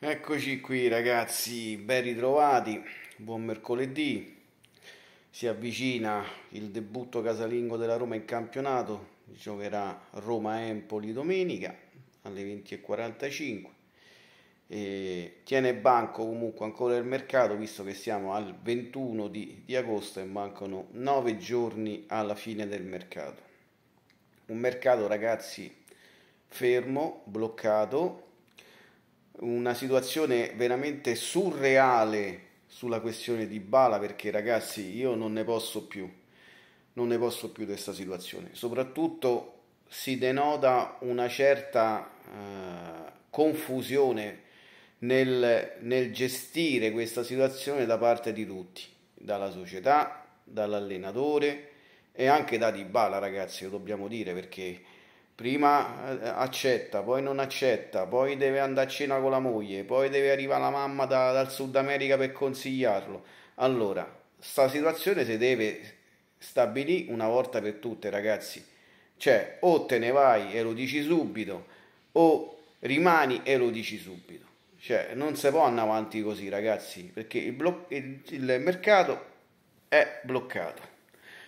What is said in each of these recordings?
Eccoci qui ragazzi, ben ritrovati, buon mercoledì. Si avvicina il debutto casalingo della Roma in campionato, giocherà Roma-Empoli domenica alle 20.45. E tiene banco comunque ancora il mercato visto che siamo al 21 di, di agosto e mancano 9 giorni alla fine del mercato. Un mercato ragazzi fermo, bloccato una situazione veramente surreale sulla questione di Bala perché ragazzi io non ne posso più, non ne posso più di questa situazione. Soprattutto si denota una certa eh, confusione nel, nel gestire questa situazione da parte di tutti, dalla società, dall'allenatore e anche da Dybala ragazzi, lo dobbiamo dire perché prima eh, accetta, poi non accetta, poi deve andare a cena con la moglie, poi deve arrivare la mamma da, dal Sud America per consigliarlo. Allora, sta situazione si deve stabilire una volta per tutte, ragazzi. Cioè, o te ne vai e lo dici subito, o rimani e lo dici subito. Cioè, non si può andare avanti così, ragazzi, perché il, blo- il, il mercato è bloccato.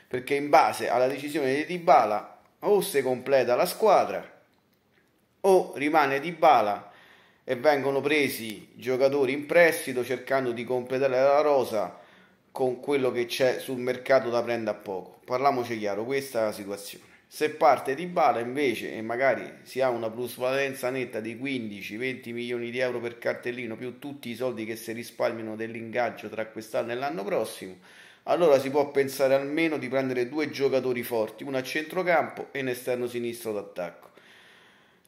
Perché in base alla decisione di Dybala o si completa la squadra o rimane di bala e vengono presi giocatori in prestito cercando di completare la rosa con quello che c'è sul mercato da prendere a poco. Parliamoci chiaro, questa è la situazione. Se parte di bala invece e magari si ha una plusvalenza netta di 15-20 milioni di euro per cartellino più tutti i soldi che si risparmiano dell'ingaggio tra quest'anno e l'anno prossimo, allora si può pensare almeno di prendere due giocatori forti, uno a centrocampo e un esterno sinistro d'attacco.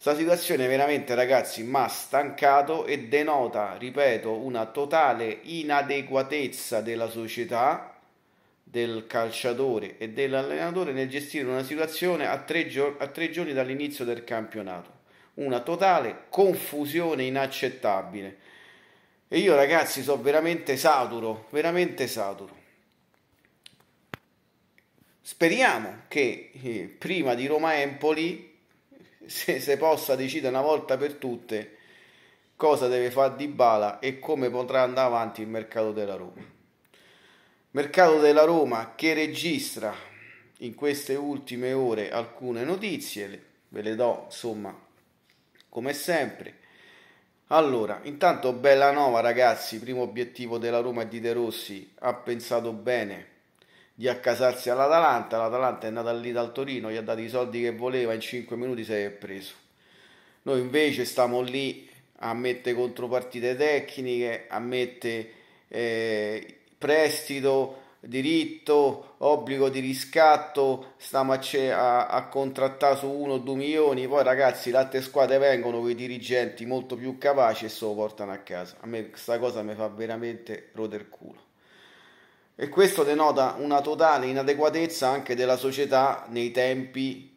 Questa situazione veramente ragazzi mi ha stancato e denota, ripeto, una totale inadeguatezza della società, del calciatore e dell'allenatore nel gestire una situazione a tre, gio- a tre giorni dall'inizio del campionato. Una totale confusione inaccettabile. E io ragazzi sono veramente saturo, veramente saturo. Speriamo che eh, prima di Roma-Empoli se, se possa decidere una volta per tutte cosa deve fare Di Bala e come potrà andare avanti il mercato della Roma. Mercato della Roma che registra in queste ultime ore alcune notizie, ve le do insomma come sempre. Allora, intanto bella nuova ragazzi, primo obiettivo della Roma e di De Rossi, ha pensato bene di accasarsi all'Atalanta, l'Atalanta è nata lì dal Torino, gli ha dato i soldi che voleva, in 5 minuti si è preso. Noi invece stiamo lì a mettere contropartite tecniche, a mettere eh, prestito, diritto, obbligo di riscatto, stiamo a, a, a contrattare su 1 o 2 milioni, poi ragazzi le altre squadre vengono con i dirigenti molto più capaci e se lo portano a casa. A me questa cosa mi fa veramente roder culo e questo denota una totale inadeguatezza anche della società nei tempi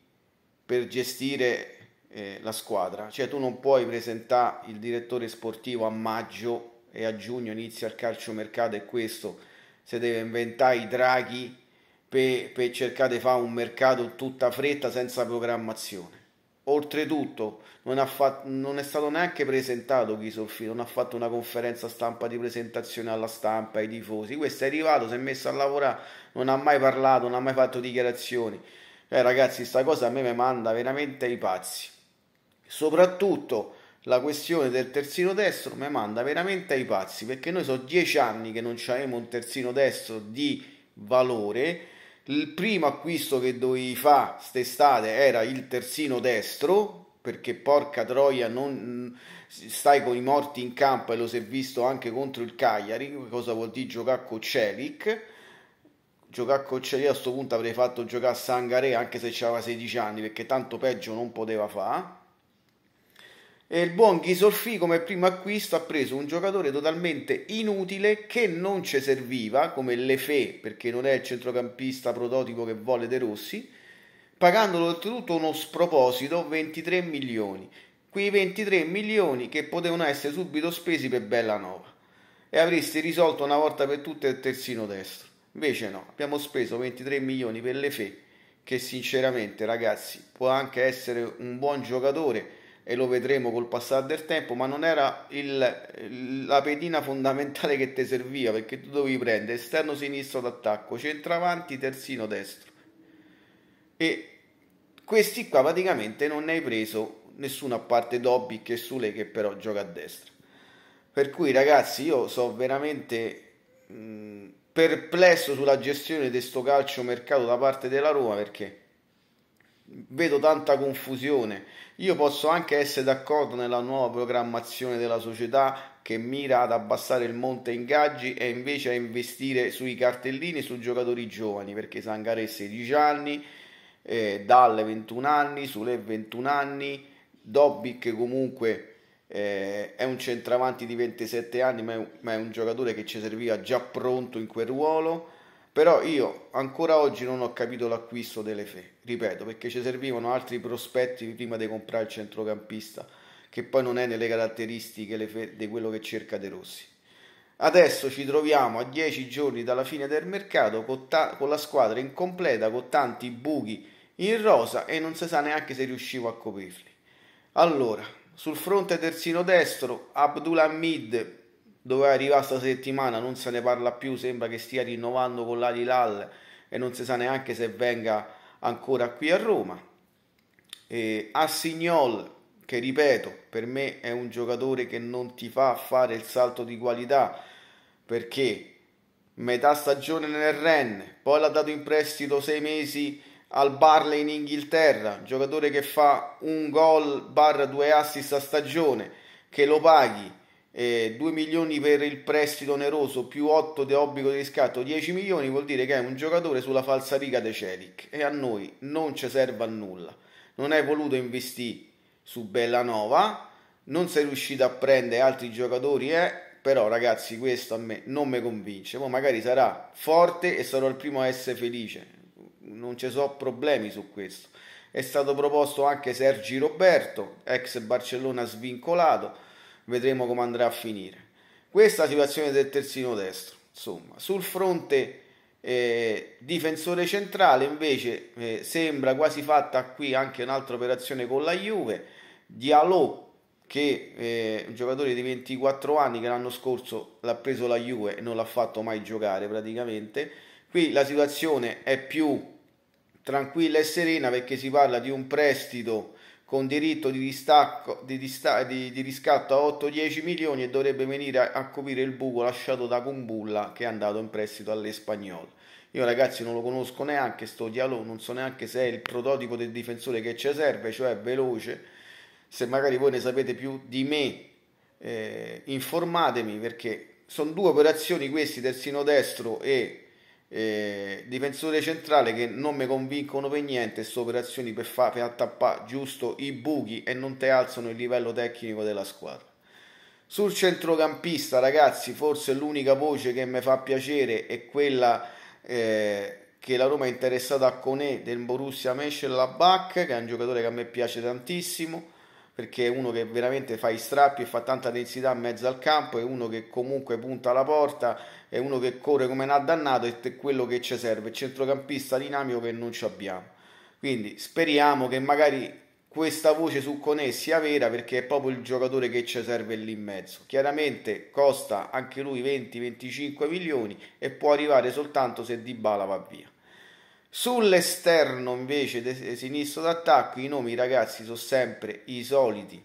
per gestire eh, la squadra. Cioè tu non puoi presentare il direttore sportivo a maggio e a giugno inizia il calciomercato e questo si deve inventare i draghi per, per cercare di fare un mercato tutta fretta senza programmazione. Oltretutto non, fatto, non, è stato neanche presentato Ghisolfi, non ha fatto una conferenza stampa di presentazione alla stampa, ai tifosi. Questo è arrivato, si è messo a lavorare, non ha mai parlato, non ha mai fatto dichiarazioni. Eh, ragazzi, questa cosa a me mi manda veramente ai pazzi. Soprattutto la questione del terzino destro mi manda veramente ai pazzi, perché noi sono dieci anni che non abbiamo un terzino destro di valore il primo acquisto che dovevi fare quest'estate era il terzino destro, perché porca troia non stai con i morti in campo e lo si è visto anche contro il Cagliari, cosa vuol dire giocare con Celic. Giocare con Celic a questo punto avrei fatto giocare a Sangare anche se aveva 16 anni, perché tanto peggio non poteva fare e il buon Ghisolfi come primo acquisto ha preso un giocatore totalmente inutile che non ci serviva, come Lefe, perché non è il centrocampista prototipo che vuole De Rossi, pagandolo oltretutto uno sproposito 23 milioni. Quei 23 milioni che potevano essere subito spesi per Bellanova e avresti risolto una volta per tutte il terzino destro. Invece no, abbiamo speso 23 milioni per Lefe, che sinceramente ragazzi può anche essere un buon giocatore e lo vedremo col passare del tempo, ma non era il, la pedina fondamentale che ti serviva perché tu dovevi prendere esterno sinistro d'attacco, centravanti, terzino destro. E questi qua praticamente non ne hai preso nessuno a parte Dobby che Sule che però gioca a destra. Per cui ragazzi io sono veramente mh, perplesso sulla gestione di questo calcio mercato da parte della Roma perché vedo tanta confusione. Io posso anche essere d'accordo nella nuova programmazione della società che mira ad abbassare il monte ingaggi e invece a investire sui cartellini e sui giocatori giovani, perché Sangare 16 anni, eh, Dalle 21 anni, Sule 21 anni, Dobbic comunque eh, è un centravanti di 27 anni, ma è, un, ma è un giocatore che ci serviva già pronto in quel ruolo però io ancora oggi non ho capito l'acquisto delle fe, ripeto, perché ci servivano altri prospetti prima di comprare il centrocampista, che poi non è nelle caratteristiche di quello che cerca De Rossi. Adesso ci troviamo a 10 giorni dalla fine del mercato con, ta- con la squadra incompleta, con tanti buchi in rosa e non si sa neanche se riuscivo a coprirli. Allora, sul fronte terzino destro, Abdulhamid doveva arrivare sta settimana, non se ne parla più, sembra che stia rinnovando con l'Alilal e non si sa neanche se venga ancora qui a Roma. E Assignol, che ripeto, per me è un giocatore che non ti fa fare il salto di qualità perché metà stagione nel Rennes, poi l'ha dato in prestito sei mesi al Barley in Inghilterra, giocatore che fa un gol barra due assist a stagione, che lo paghi eh, 2 milioni per il prestito oneroso più 8 di obbligo di riscatto 10 milioni vuol dire che è un giocatore sulla falsariga De Celic e a noi non ci serve a nulla non hai voluto investire su Bellanova non sei riuscito a prendere altri giocatori eh? però ragazzi questo a me non mi convince poi magari sarà forte e sarò il primo a essere felice non ci sono problemi su questo è stato proposto anche Sergi Roberto ex Barcellona svincolato vedremo come andrà a finire. Questa è la situazione del terzino destro. Insomma, sul fronte eh, difensore centrale invece eh, sembra quasi fatta qui anche un'altra operazione con la Juve. Dialò, che eh, è un giocatore di 24 anni che l'anno scorso l'ha preso la Juve e non l'ha fatto mai giocare praticamente. Qui la situazione è più tranquilla e serena perché si parla di un prestito con diritto di, distacco, di, dista, di, di riscatto a 8-10 milioni e dovrebbe venire a, a, coprire il buco lasciato da Kumbulla che è andato in prestito all'Espagnol. Io ragazzi non lo conosco neanche, sto dialogo, non so neanche se è il prototipo del difensore che ci serve, cioè veloce. Se magari voi ne sapete più di me, eh, informatemi perché sono due operazioni questi, terzino destro e eh, difensore centrale che non mi convincono per niente queste operazioni per, fa, per attappare giusto i buchi e non te alzano il livello tecnico della squadra sul centrocampista ragazzi forse l'unica voce che mi fa piacere è quella eh, che la Roma è interessata a Conè del Borussia Mönchengladbach che è un giocatore che a me piace tantissimo perché è uno che veramente fa i strappi e fa tanta densità in mezzo al campo, è uno che comunque punta la porta, è uno che corre come un dannato ed è quello che ci serve, centrocampista dinamico che non ci abbiamo. Quindi speriamo che magari questa voce su Conè sia vera perché è proprio il giocatore che ci serve lì in mezzo. Chiaramente costa anche lui 20-25 milioni e può arrivare soltanto se Dybala va via. Sull'esterno invece de- eh, sinistro d'attacco i nomi ragazzi sono sempre i soliti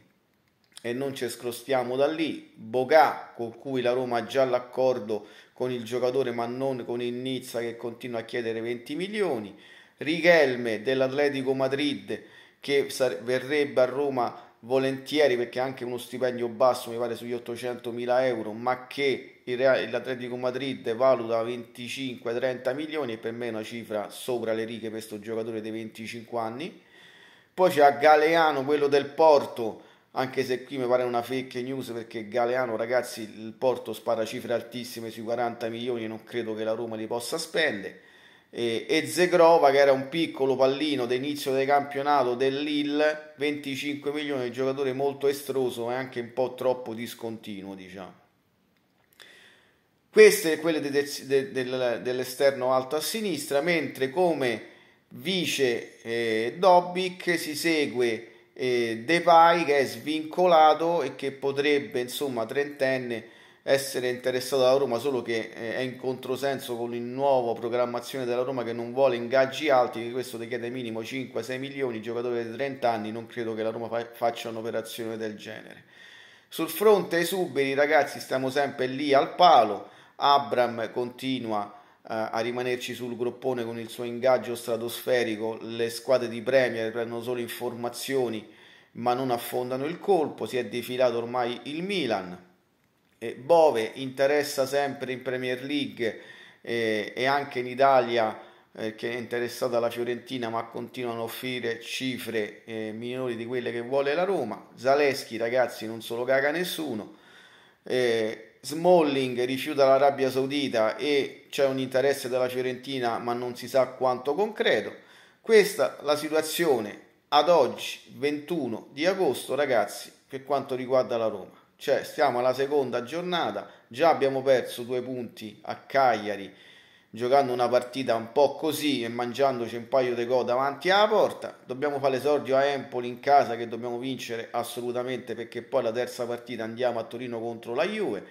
e non ci scrostiamo da lì. Bocà con cui la Roma ha già l'accordo con il giocatore ma non con il Nizza che continua a chiedere 20 milioni. Richelme dell'Atletico Madrid che verrebbe a Roma volentieri perché anche uno stipendio basso mi pare sugli 800 mila euro ma che il Real, l'Atletico Madrid valuta 25-30 milioni e per me è una cifra sopra le righe per questo giocatore dei 25 anni poi c'è Galeano quello del Porto anche se qui mi pare una fake news perché Galeano ragazzi il Porto spara cifre altissime sui 40 milioni non credo che la Roma li possa spendere e, e Zegrova che era un piccolo pallino d'inizio del campionato del Lille 25 milioni di giocatore molto estroso e anche un po' troppo discontinuo diciamo queste quelle de, de, de, dell'esterno alto a sinistra mentre come vice eh, Dobic si segue eh, Depay che è svincolato e che potrebbe insomma trentenne essere interessato alla Roma, solo che eh, è in controsenso con il nuovo programmazione della Roma che non vuole ingaggi alti, che questo richiede minimo 5-6 milioni, giocatore di 30 anni, non credo che la Roma fa- faccia un'operazione del genere. Sul fronte ai esuberi, ragazzi, stiamo sempre lì al palo. Abram continua eh, a rimanerci sul groppone con il suo ingaggio stratosferico. Le squadre di Premier prendono solo informazioni ma non affondano il colpo. Si è defilato ormai il Milan. Bove interessa sempre in Premier League eh, e anche in Italia eh, che è interessata alla Fiorentina ma continuano a offrire cifre eh, minori di quelle che vuole la Roma Zaleschi ragazzi non se lo caga nessuno Smalling rifiuta l'Arabia Saudita e c'è un interesse della Fiorentina ma non si sa quanto concreto questa la situazione ad oggi 21 di agosto ragazzi per quanto riguarda la Roma cioè stiamo alla seconda giornata, già abbiamo perso due punti a Cagliari giocando una partita un po' così e mangiandoci un paio di gol davanti alla porta, dobbiamo fare l'esordio a Empoli in casa che dobbiamo vincere assolutamente perché poi la terza partita andiamo a Torino contro la Juve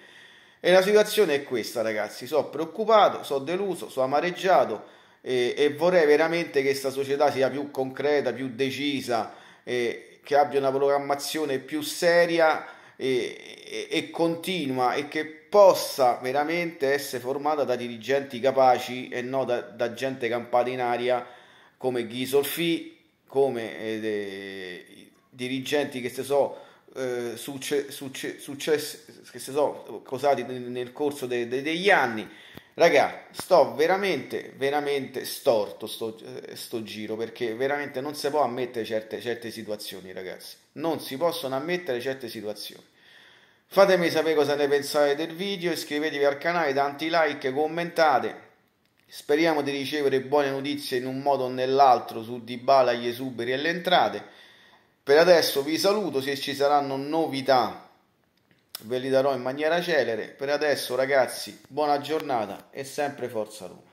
e la situazione è questa ragazzi, sono preoccupato, sono deluso, sono amareggiato e, e vorrei veramente che questa società sia più concreta, più decisa, e, che abbia una programmazione più seria e, e, e continua e che possa veramente essere formata da dirigenti capaci e non da, da gente campata in aria come Ghisolfi, come eh, dirigenti che si sono eh, succe, succe, successi, che si sono causati nel corso de, de, degli anni. Raga, sto veramente, veramente storto sto, eh, sto giro perché veramente non si può ammettere certe, certe situazioni, ragazzi non si possono ammettere certe situazioni. Fatemi sapere cosa ne pensate del video, iscrivetevi al canale, tanti like, commentate. Speriamo di ricevere buone notizie in un modo o nell'altro su Dybala, gli esuberi e le entrate. Per adesso vi saluto, se ci saranno novità ve li darò in maniera celere. Per adesso ragazzi, buona giornata e sempre forza Roma.